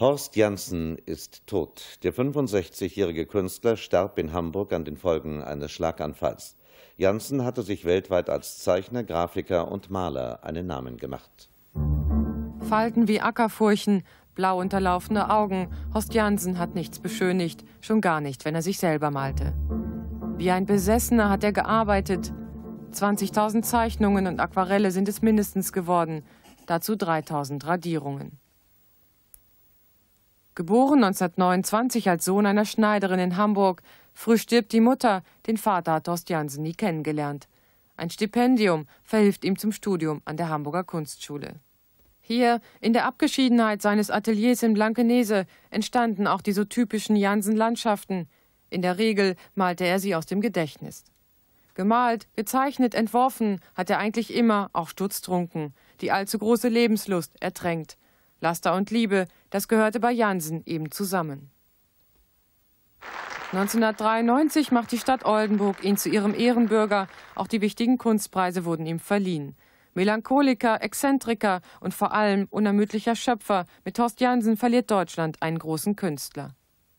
Horst Janssen ist tot. Der 65-jährige Künstler starb in Hamburg an den Folgen eines Schlaganfalls. Janssen hatte sich weltweit als Zeichner, Grafiker und Maler einen Namen gemacht. Falten wie Ackerfurchen, blau unterlaufene Augen. Horst Janssen hat nichts beschönigt, schon gar nicht, wenn er sich selber malte. Wie ein Besessener hat er gearbeitet. 20.000 Zeichnungen und Aquarelle sind es mindestens geworden, dazu 3.000 Radierungen geboren 1929 als Sohn einer Schneiderin in Hamburg. Früh stirbt die Mutter, den Vater hat Horst Jansen nie kennengelernt. Ein Stipendium verhilft ihm zum Studium an der Hamburger Kunstschule. Hier, in der Abgeschiedenheit seines Ateliers in Blankenese, entstanden auch die so typischen Jansen-Landschaften. In der Regel malte er sie aus dem Gedächtnis. Gemalt, gezeichnet, entworfen hat er eigentlich immer, auch stutztrunken, die allzu große Lebenslust ertränkt. Laster und Liebe, das gehörte bei Jansen eben zusammen. 1993 macht die Stadt Oldenburg ihn zu ihrem Ehrenbürger. Auch die wichtigen Kunstpreise wurden ihm verliehen. Melancholiker, Exzentriker und vor allem unermüdlicher Schöpfer. Mit Horst Jansen verliert Deutschland einen großen Künstler.